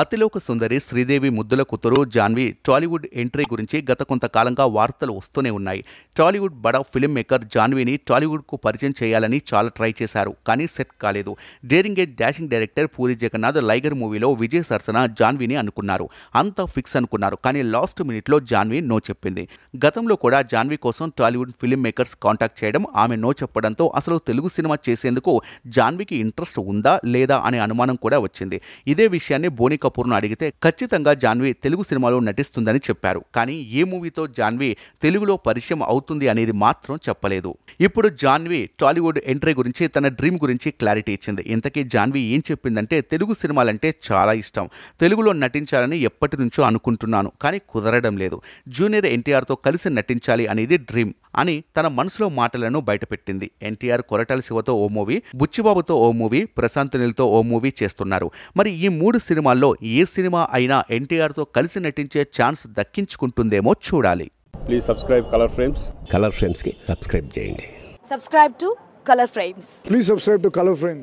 అతిలోక సుందరి శ్రీదేవి ముద్దుల కూతురు జాన్వి టాలీవుడ్ ఎంట్రీ గురించి గత కొంతకాలంగా వార్తలు వస్తూనే ఉన్నాయి టాలీవుడ్ బడా ఫిలిం మేకర్ జాన్వీని టాలీవుడ్కు పరిచయం చేయాలని చాలా ట్రై చేశారు కానీ సెట్ కాలేదు డేరింగ్ ఏజ్ డాషింగ్ డైరెక్టర్ పూరి జగన్నాథ్ లైగర్ మూవీలో విజయ్ సరసన జాన్వీని అనుకున్నారు అంతా ఫిక్స్ అనుకున్నారు కానీ లాస్ట్ మినిట్లో జాన్వీ నో చెప్పింది గతంలో కూడా జాన్వీ కోసం టాలీవుడ్ ఫిలిం మేకర్స్ కాంటాక్ట్ చేయడం ఆమె నో చెప్పడంతో అసలు తెలుగు సినిమా చేసేందుకు జాన్వీకి ఇంట్రెస్ట్ ఉందా లేదా అనే అనుమానం కూడా వచ్చింది ఇదే విషయాన్ని బోని జాన్వీ కపూర్ను అడిగితే ఖచ్చితంగా జాన్వీ తెలుగు సినిమాలో నటిస్తుందని చెప్పారు కానీ ఏ మూవీతో జాన్వీ తెలుగులో పరిచయం అవుతుంది అనేది మాత్రం చెప్పలేదు ఇప్పుడు జాన్వీ టాలీవుడ్ ఎంట్రీ గురించి తన డ్రీమ్ గురించి క్లారిటీ ఇచ్చింది ఇంతకీ జాన్వీ ఏం చెప్పిందంటే తెలుగు సినిమాలంటే చాలా ఇష్టం తెలుగులో నటించాలని ఎప్పటి నుంచో అనుకుంటున్నాను కానీ కుదరడం లేదు జూనియర్ ఎన్టీఆర్తో కలిసి నటించాలి అనేది డ్రీమ్ అని తన మనసులో మాటలను బయటపెట్టింది ఎన్టీఆర్ కొరటాల శివతో ఓ మూవీ బుచ్చిబాబుతో ఓ మూవీ ప్రశాంత్ నీల్తో ఓ మూవీ చేస్తున్నారు మరి ఈ మూడు సినిమాల్లో భవిష్యత్తులో ఏ సినిమా అయినా ఎన్టీఆర్తో కలిసి నటించే ఛాన్స్ దక్కించుకుంటుందేమో చూడాలి please subscribe Color Frames Color ఫ్రేమ్స్కి సబ్స్క్రైబ్ చేయండి subscribe to Color Frames please subscribe to Color frames